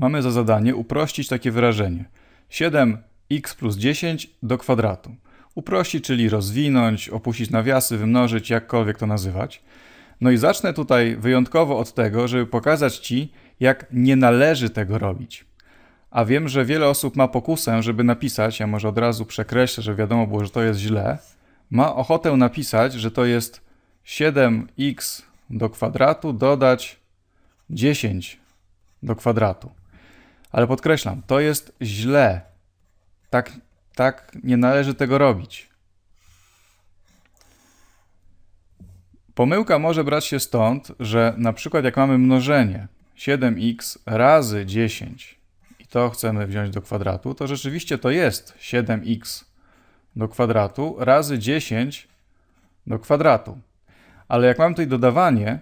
mamy za zadanie uprościć takie wyrażenie 7x plus 10 do kwadratu. Uprościć, czyli rozwinąć, opuścić nawiasy, wymnożyć, jakkolwiek to nazywać. No i zacznę tutaj wyjątkowo od tego, żeby pokazać Ci, jak nie należy tego robić. A wiem, że wiele osób ma pokusę, żeby napisać, ja może od razu przekreślę, że wiadomo było, że to jest źle, ma ochotę napisać, że to jest 7x do kwadratu dodać 10 do kwadratu. Ale podkreślam, to jest źle. Tak, tak nie należy tego robić. Pomyłka może brać się stąd, że na przykład jak mamy mnożenie 7x razy 10 i to chcemy wziąć do kwadratu, to rzeczywiście to jest 7x do kwadratu razy 10 do kwadratu. Ale jak mam tutaj dodawanie,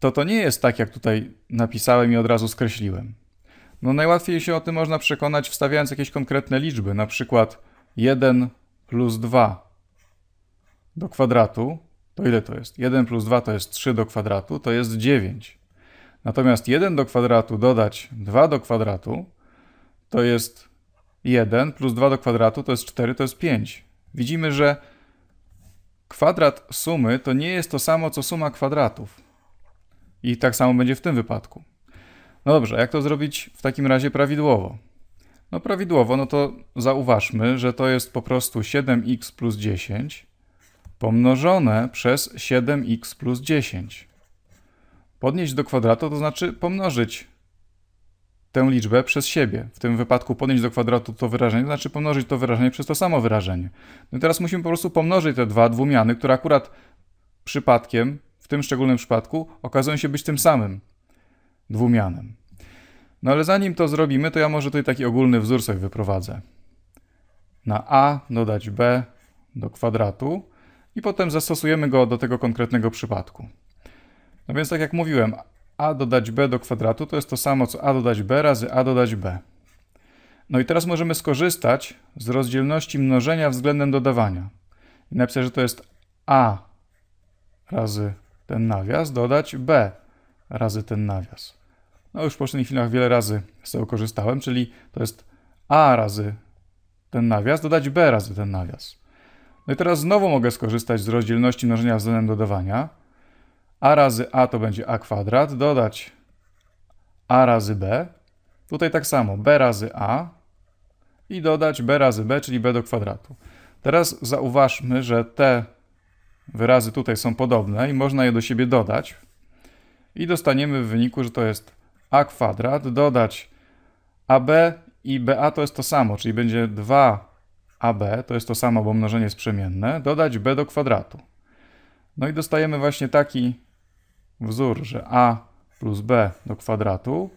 to to nie jest tak, jak tutaj napisałem i od razu skreśliłem. No najłatwiej się o tym można przekonać wstawiając jakieś konkretne liczby, na przykład 1 plus 2 do kwadratu, to ile to jest? 1 plus 2 to jest 3 do kwadratu, to jest 9. Natomiast 1 do kwadratu dodać 2 do kwadratu, to jest 1 plus 2 do kwadratu to jest 4, to jest 5. Widzimy, że kwadrat sumy to nie jest to samo co suma kwadratów. I tak samo będzie w tym wypadku. No dobrze, jak to zrobić w takim razie prawidłowo? No prawidłowo, no to zauważmy, że to jest po prostu 7x plus 10 pomnożone przez 7x plus 10. Podnieść do kwadratu to znaczy pomnożyć tę liczbę przez siebie. W tym wypadku podnieść do kwadratu to wyrażenie, to znaczy pomnożyć to wyrażenie przez to samo wyrażenie. No i teraz musimy po prostu pomnożyć te dwa dwumiany, które akurat przypadkiem, w tym szczególnym przypadku, okazują się być tym samym dwumianem. No ale zanim to zrobimy, to ja może tutaj taki ogólny wzór sobie wyprowadzę. Na a dodać b do kwadratu i potem zastosujemy go do tego konkretnego przypadku. No więc tak jak mówiłem, a dodać b do kwadratu to jest to samo co a dodać b razy a dodać b. No i teraz możemy skorzystać z rozdzielności mnożenia względem dodawania. I napisać, że to jest a razy ten nawias dodać b razy ten nawias. No już w poprzednich filmach wiele razy z tego korzystałem, czyli to jest A razy ten nawias, dodać B razy ten nawias. No i teraz znowu mogę skorzystać z rozdzielności mnożenia względem dodawania. A razy A to będzie A kwadrat, dodać A razy B. Tutaj tak samo, B razy A i dodać B razy B, czyli B do kwadratu. Teraz zauważmy, że te wyrazy tutaj są podobne i można je do siebie dodać. I dostaniemy w wyniku, że to jest a kwadrat dodać AB i BA to jest to samo, czyli będzie 2AB, to jest to samo, bo mnożenie jest przemienne, dodać B do kwadratu. No i dostajemy właśnie taki wzór, że A plus B do kwadratu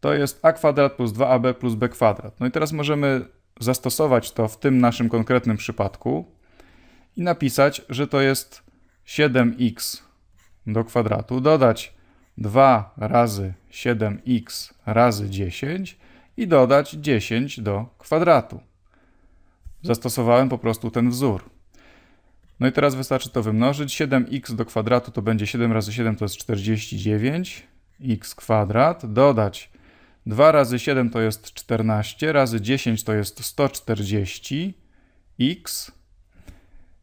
to jest A kwadrat plus 2AB plus B kwadrat. No i teraz możemy zastosować to w tym naszym konkretnym przypadku i napisać, że to jest 7x do kwadratu, dodać 2 razy 7x razy 10 i dodać 10 do kwadratu. Zastosowałem po prostu ten wzór. No i teraz wystarczy to wymnożyć. 7x do kwadratu to będzie 7 razy 7 to jest 49 x kwadrat. Dodać 2 razy 7 to jest 14, razy 10 to jest 140 x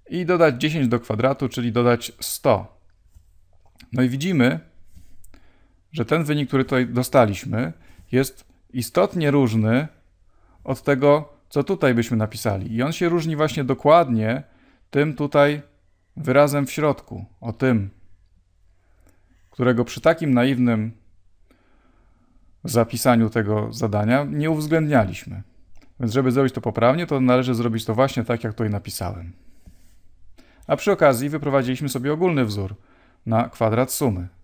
i dodać 10 do kwadratu, czyli dodać 100. No i widzimy, że ten wynik, który tutaj dostaliśmy, jest istotnie różny od tego, co tutaj byśmy napisali. I on się różni właśnie dokładnie tym tutaj wyrazem w środku, o tym, którego przy takim naiwnym zapisaniu tego zadania nie uwzględnialiśmy. Więc żeby zrobić to poprawnie, to należy zrobić to właśnie tak, jak tutaj napisałem. A przy okazji wyprowadziliśmy sobie ogólny wzór na kwadrat sumy.